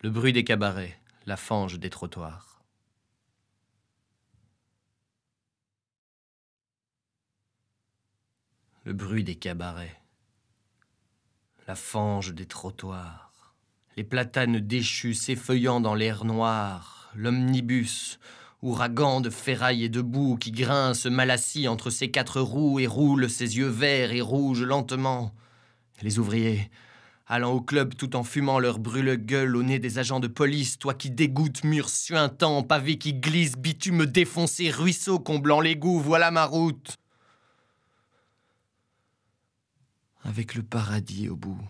le bruit des cabarets, la fange des trottoirs. Le bruit des cabarets, la fange des trottoirs, les platanes déchus s'effeuillant dans l'air noir, l'omnibus, ouragan de ferraille et de boue qui grince assis entre ses quatre roues et roule ses yeux verts et rouges lentement. Les ouvriers, allant au club tout en fumant leur brûle-gueule au nez des agents de police, toi qui dégoûtes, murs suintants, pavés qui glissent, bitume défoncé, ruisseau comblant l'égout, voilà ma route. Avec le paradis au bout.